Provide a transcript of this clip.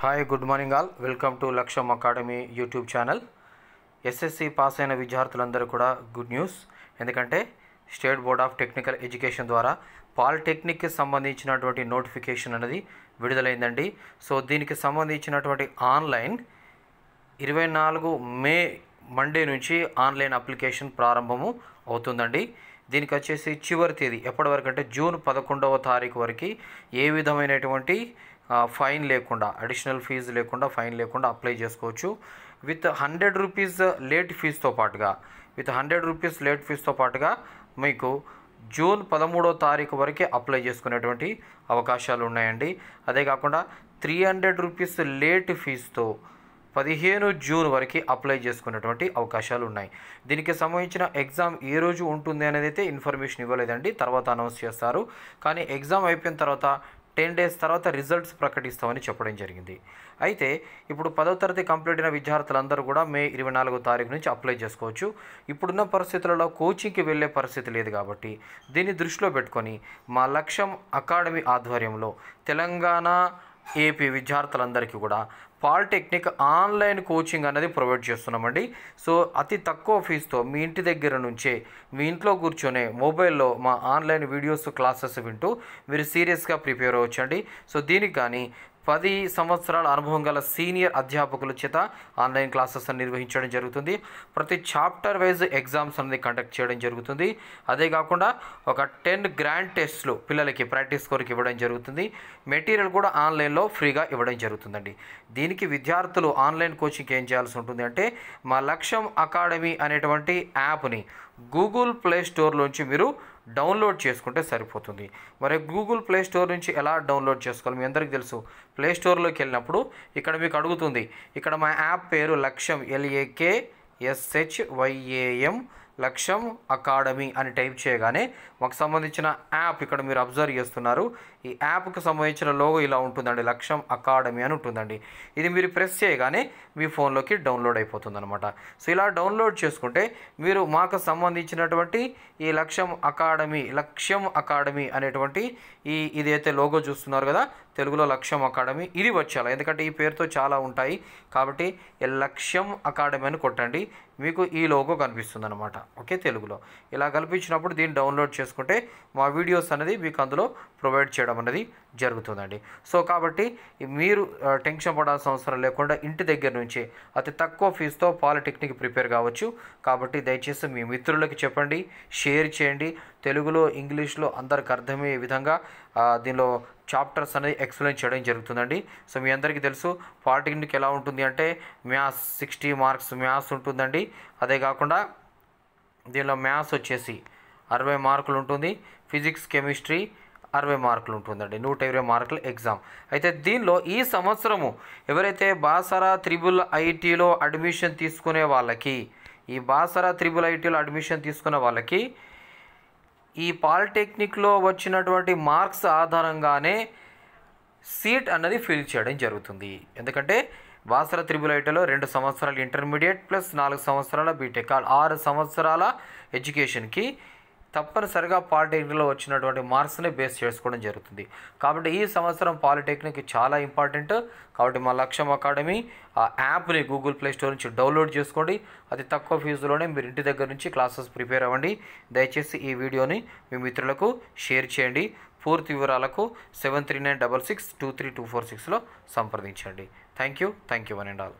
hi good morning all welcome to Lakshyam academy YouTube channel SSC pass అయిన విద్యార్థులందరూ కూడా good news ఎందుకంటే state board of technical education ద్వారా పాలిటెక్నిక్కి సంబంధించినటువంటి నోటిఫికేషన్ అనేది విడుదలైందండి సో దీనికి సంబంధించినటువంటి ఆన్లైన్ ఇరవై నాలుగు మే మండే నుంచి ఆన్లైన్ అప్లికేషన్ ప్రారంభము అవుతుందండి దీనికి వచ్చేసి చివరి తేదీ ఎప్పటి వరకు అంటే జూన్ పదకొండవ తారీఖు వరకు ఏ విధమైనటువంటి ఫైన్ లేకుండా అడిషనల్ ఫీజు లేకుండా ఫైన్ లేకుండా అప్లై చేసుకోవచ్చు విత్ హండ్రెడ్ రూపీస్ లేట్ ఫీజుతో పాటుగా విత్ హండ్రెడ్ రూపీస్ లేట్ ఫీజుతో పాటుగా మీకు జూన్ పదమూడో తారీఖు వరకే అప్లై చేసుకునేటువంటి అవకాశాలు ఉన్నాయండి అదే కాకుండా త్రీ హండ్రెడ్ రూపీస్ లేట్ ఫీజుతో పదిహేను జూన్ వరకు అప్లై చేసుకునేటువంటి అవకాశాలు ఉన్నాయి దీనికి సంబంధించిన ఎగ్జామ్ ఏ రోజు ఉంటుంది అనేది అయితే ఇన్ఫర్మేషన్ ఇవ్వలేదండి తర్వాత అనౌన్స్ చేస్తారు కానీ ఎగ్జామ్ అయిపోయిన తర్వాత టెన్ డేస్ తర్వాత రిజల్ట్స్ ప్రకటిస్తామని చెప్పడం జరిగింది అయితే ఇప్పుడు పదో తరగతి కంప్లీట్ అయిన విద్యార్థులందరూ కూడా మే ఇరవై నాలుగో తారీఖు నుంచి అప్లై చేసుకోవచ్చు ఇప్పుడున్న పరిస్థితులలో కోచింగ్కి వెళ్ళే పరిస్థితి లేదు కాబట్టి దీన్ని దృష్టిలో పెట్టుకొని మా లక్ష్యం అకాడమీ ఆధ్వర్యంలో తెలంగాణ ఏపీ విద్యార్థులందరికీ కూడా పాలిటెక్నిక్ ఆన్లైన్ కోచింగ్ అనేది ప్రొవైడ్ చేస్తున్నామండి సో అతి తక్కువ ఫీజుతో మీ ఇంటి దగ్గర నుంచే మీ ఇంట్లో కూర్చొనే మొబైల్లో మా ఆన్లైన్ వీడియోస్ క్లాసెస్ వింటూ మీరు సీరియస్గా ప్రిపేర్ అవ్వచ్చండి సో దీనికి కానీ పది సంవత్సరాల అనుభవం గల సీనియర్ అధ్యాపకుల చేత ఆన్లైన్ క్లాసెస్ నిర్వహించడం జరుగుతుంది ప్రతి చాప్టర్ వైజ్ ఎగ్జామ్స్ అనేది కండక్ట్ చేయడం జరుగుతుంది అదే కాకుండా ఒక టెన్ గ్రాండ్ టెస్ట్లు పిల్లలకి ప్రాక్టీస్ కోరికి ఇవ్వడం జరుగుతుంది మెటీరియల్ కూడా ఆన్లైన్లో ఫ్రీగా ఇవ్వడం జరుగుతుందండి దీనికి విద్యార్థులు ఆన్లైన్ కోచింగ్ ఏం చేయాల్సి ఉంటుంది అంటే మా లక్ష్యం అకాడమీ అనేటువంటి యాప్ని గూగుల్ ప్లే స్టోర్ నుంచి మీరు డౌన్లోడ్ చేసుకుంటే సరిపోతుంది మరి గూగుల్ ప్లే స్టోర్ నుంచి ఎలా డౌన్లోడ్ చేసుకోవాలి మీ అందరికీ తెలుసు ప్లే స్టోర్లోకి వెళ్ళినప్పుడు ఇక్కడ మీకు అడుగుతుంది ఇక్కడ మా యాప్ పేరు లక్ష్యం ఎల్ఏకే ఎస్హెచ్ వైఏఎం లక్ష్యం అకాడమీ అని టైప్ చేయగానే మాకు సంబంధించిన యాప్ ఇక్కడ మీరు అబ్జర్వ్ చేస్తున్నారు ఈ యాప్కి సంబంధించిన లోగో ఇలా ఉంటుందండి లక్ష్యం అకాడమీ అని ఉంటుందండి ఇది మీరు ప్రెస్ చేయగానే మీ ఫోన్లోకి డౌన్లోడ్ అయిపోతుంది అనమాట సో ఇలా డౌన్లోడ్ చేసుకుంటే మీరు మాకు సంబంధించినటువంటి ఈ లక్ష్యం అకాడమీ లక్ష్యం అకాడమీ అనేటువంటి ఈ ఇదైతే లోగో చూస్తున్నారు కదా తెలుగులో లక్ష్యం అకాడమీ ఇది వచ్చేలా ఎందుకంటే ఈ పేరుతో చాలా ఉంటాయి కాబట్టి లక్ష్యం అకాడమీ అని కొట్టండి మీకు ఈ లోగో కనిపిస్తుంది అనమాట ఓకే తెలుగులో ఇలా కల్పించినప్పుడు దీన్ని డౌన్లోడ్ చేసుకుంటే మా వీడియోస్ అనేది మీకు అందులో ప్రొవైడ్ చేయడం అనేది జరుగుతుందండి సో కాబట్టి మీరు టెన్షన్ పడాల్సిన అవసరం లేకుండా ఇంటి దగ్గర నుంచి అతి తక్కువ ఫీజుతో పాలిటెక్నిక్ ప్రిపేర్ కావచ్చు కాబట్టి దయచేసి మీ మిత్రులకి చెప్పండి షేర్ చేయండి తెలుగులో ఇంగ్లీష్లో అందరికి అర్థమయ్యే విధంగా దీనిలో చాప్టర్స్ అనేది ఎక్స్ప్లెయిన్ చేయడం జరుగుతుందండి సో మీ అందరికీ తెలుసు పాలిటెక్నిక్ ఎలా ఉంటుంది అంటే మ్యాథ్స్ సిక్స్టీ మార్క్స్ మ్యాథ్స్ ఉంటుందండి అదే కాకుండా దీనిలో మ్యాథ్స్ వచ్చేసి అరవై మార్కులు ఉంటుంది ఫిజిక్స్ కెమిస్ట్రీ అరవై మార్కులు ఉంటుందండి నూట ఇరవై మార్కులు ఎగ్జామ్ అయితే దీనిలో ఈ సంవత్సరము ఎవరైతే బాసరా త్రిబుల్ ఐటీలో అడ్మిషన్ తీసుకునే వాళ్ళకి ఈ బాసరా త్రిబుల్ ఐటీలో అడ్మిషన్ తీసుకున్న వాళ్ళకి ఈ పాలిటెక్నిక్లో వచ్చినటువంటి మార్క్స్ ఆధారంగానే సీట్ అన్నది ఫిల్ చేయడం జరుగుతుంది ఎందుకంటే వాసర త్రిబులైటలో రెండు సంవత్సరాలు ఇంటర్మీడియట్ ప్లస్ నాలుగు సంవత్సరాల బీటెక్ ఆరు సంవత్సరాల ఎడ్యుకేషన్కి తప్పనిసరిగా పాలిటెక్నిక్లో వచ్చినటువంటి మార్క్స్ని బేస్ చేసుకోవడం జరుగుతుంది కాబట్టి ఈ సంవత్సరం పాలిటెక్నిక్ చాలా ఇంపార్టెంట్ కాబట్టి మా లక్ష్యం అకాడమీ ఆ యాప్ని గూగుల్ ప్లే స్టోర్ నుంచి డౌన్లోడ్ చేసుకోండి అతి తక్కువ ఫీజులోనే మీరు ఇంటి దగ్గర నుంచి క్లాసెస్ ప్రిపేర్ అవ్వండి దయచేసి ఈ వీడియోని మీ మిత్రులకు షేర్ చేయండి పూర్తి వివరాలకు seven three nine double six two three two four సిక్స్లో సంప్రదించండి thank you thank you one and all